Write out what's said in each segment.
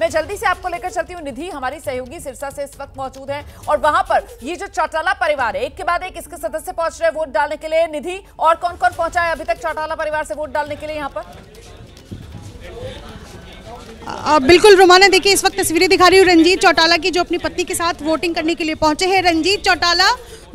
मैं जल्दी से आपको लेकर चलती हूँ निधि हमारी सहयोगी सिरसा से इस वक्त मौजूद है और वहां पर ये जो चौटाला परिवार है एक के बाद एक इसके सदस्य पहुंच रहे हैं वोट डालने के लिए निधि और कौन कौन पहुंचा है अभी तक चौटाला परिवार से वोट डालने के लिए यहाँ पर आ, बिल्कुल रोमाना देखिए इस वक्त तस्वीरें दिखा रही हूँ रंजीत चौटाला की जो अपनी पत्नी के साथ वोटिंग करने के लिए पहुंचे हैं रंजीत चौटाला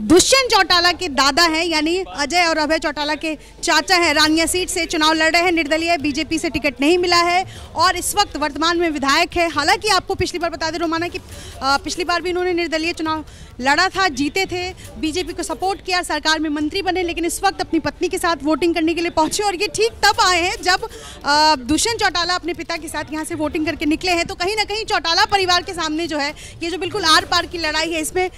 दुष्यंत चौटाला के दादा हैं यानी अजय और अभय चौटाला के चाचा हैं रानिया सीट से चुनाव लड़ रहे हैं निर्दलीय बीजेपी से टिकट नहीं मिला है और इस वक्त वर्तमान में विधायक है हालांकि आपको पिछली बार बता दें रोमाना की पिछली बार भी इन्होंने निर्दलीय चुनाव लड़ा था जीते थे बीजेपी को सपोर्ट किया सरकार में मंत्री बने लेकिन इस वक्त अपनी पत्नी के साथ वोटिंग करने के लिए पहुंचे और ये ठीक तब आए हैं जब दुष्यंत चौटाला अपने पिता के साथ यहाँ से वोटिंग करके निकले हैं तो कहीं ना कहीं चौटाला परिवार के सामने जो है ये जो बिल्कुल आर पार की लड़ाई है इसमें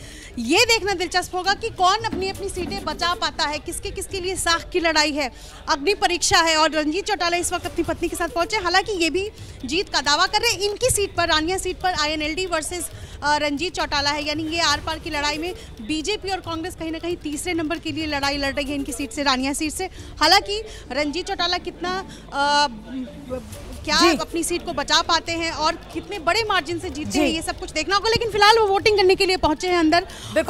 ये देखना दिलचस्प होगा कि कौन अपनी अपनी सीटें बचा पाता है किसके किसके लिए साख की लड़ाई है अग्नि परीक्षा है और रंजीत चौटाला इस वक्त अपनी पत्नी के साथ पहुंचे हालांकि ये भी जीत का दावा कर रहे हैं इनकी सीट पर रानिया सीट पर I N L D versus Ranjit Chautala है यानी ये आर पार की लड़ाई में बीजेपी और कांग्रेस कहीं ना कहीं तीसरे नंबर के लिए लड़ाई लड़ रही है इनकी सीट से रानिया सीट से हालांकि रंजीत चौटाला कितना आ, क्या अपनी सीट को बचा पाते हैं और कितने बड़े मार्जिन से जीतते हैं ये सब कुछ देखना होगा लेकिन फिलहाल वो वोटिंग करने के लिए पहुंचे हैं अंदर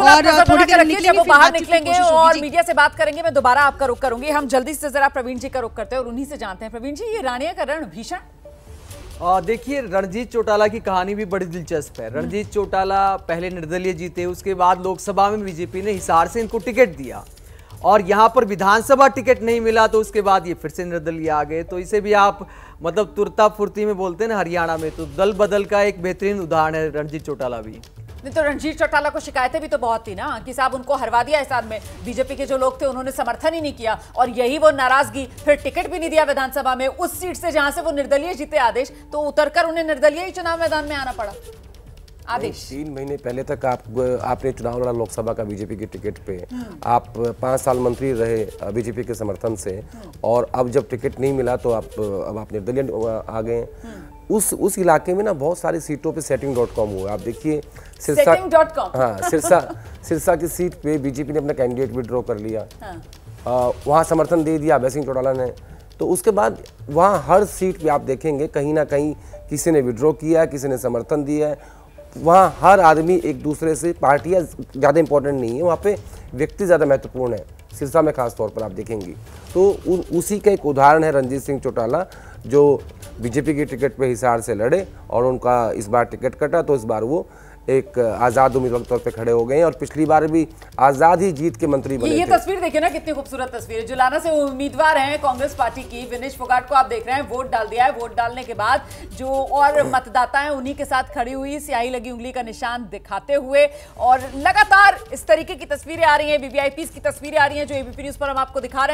और तो थोड़ी देर निकलेंगे वो बाहर निकलेंगे और मीडिया से बात करेंगे मैं दोबारा आपका रुख करूंगी हम जल्दी से जरा प्रवीण जी का रुख करते हैं और उन्हीं से जानते हैं प्रवीण जी ये रानिया का रण भीषण देखिए रणजीत चौटाला की कहानी भी बड़ी दिलचस्प है रणजीत चौटाला पहले निर्दलीय जीते उसके बाद लोकसभा में बीजेपी ने हिसार से इनको टिकट दिया और यहाँ पर विधानसभा टिकट नहीं मिला तो उसके बाद ये फिर से निर्दलीय आ गए तो इसे भी आप मतलब तुरता फुर्ती में बोलते हैं ना हरियाणा में तो दल बदल का एक बेहतरीन उदाहरण है रणजीत चौटाला भी नहीं तो रणजीत चौटाला को शिकायतें भी तो बहुत थी ना कि साहब उनको हरवा दिया इस में बीजेपी के जो लोग थे उन्होंने समर्थन ही नहीं किया और यही वो नाराजगी फिर टिकट भी नहीं दिया विधानसभा में उस सीट से जहां से वो निर्दलीय जीते आदेश तो उतरकर उन्हें निर्दलीय ही चुनाव मैदान में आना पड़ा आदेश तीन महीने पहले तक आप आपने चुनाव लड़ा लोकसभा का बीजेपी की टिकट पे हाँ। आप पांच साल मंत्री रहे बीजेपी के समर्थन से हाँ। और अब जब टिकट नहीं मिला तो आप अब आप निर्दलीय आ गए हाँ। उस उस इलाके में ना बहुत सारी सीटों पे सेटिंग डॉट कॉम हुआ आप देखिए सिरसा हाँ सिरसा सिरसा की सीट पे बीजेपी ने अपना कैंडिडेट विड्रॉ कर लिया हाँ। वहाँ समर्थन दे दिया अभय सिंह चौटाला ने तो उसके बाद वहाँ हर सीट पे आप देखेंगे कहीं ना कहीं किसी ने विड्रॉ किया किसी ने समर्थन दिया है वहाँ हर आदमी एक दूसरे से पार्टियाँ ज़्यादा इंपॉर्टेंट नहीं है वहाँ पे व्यक्ति ज़्यादा महत्वपूर्ण है सिरसा में खास तौर पर आप देखेंगी तो उन उसी का एक उदाहरण है रंजीत सिंह चौटाला जो बीजेपी की टिकट पे हिसार से लड़े और उनका इस बार टिकट कटा तो इस बार वो एक आज़ाद उम्मीदवार के तौर पे खड़े हो गए और पिछली बार भी आज़ाद ही जीत के मंत्री बने ये, ये तस्वीर देखिए ना कितनी खूबसूरत तस्वीर है जुलाना से उम्मीदवार हैं कांग्रेस पार्टी की विनेश फोगाट को आप देख रहे हैं वोट डाल दिया है वोट डालने के बाद जो और मतदाता हैं उन्हीं के साथ खड़ी हुई स्याही लगी उंगली का निशान दिखाते हुए और लगातार इस तरीके की तस्वीरें आ रही है वीवीआईपी की तस्वीरें आ रही है जो एबीपी न्यूज़ पर हम आपको दिखा रहे हैं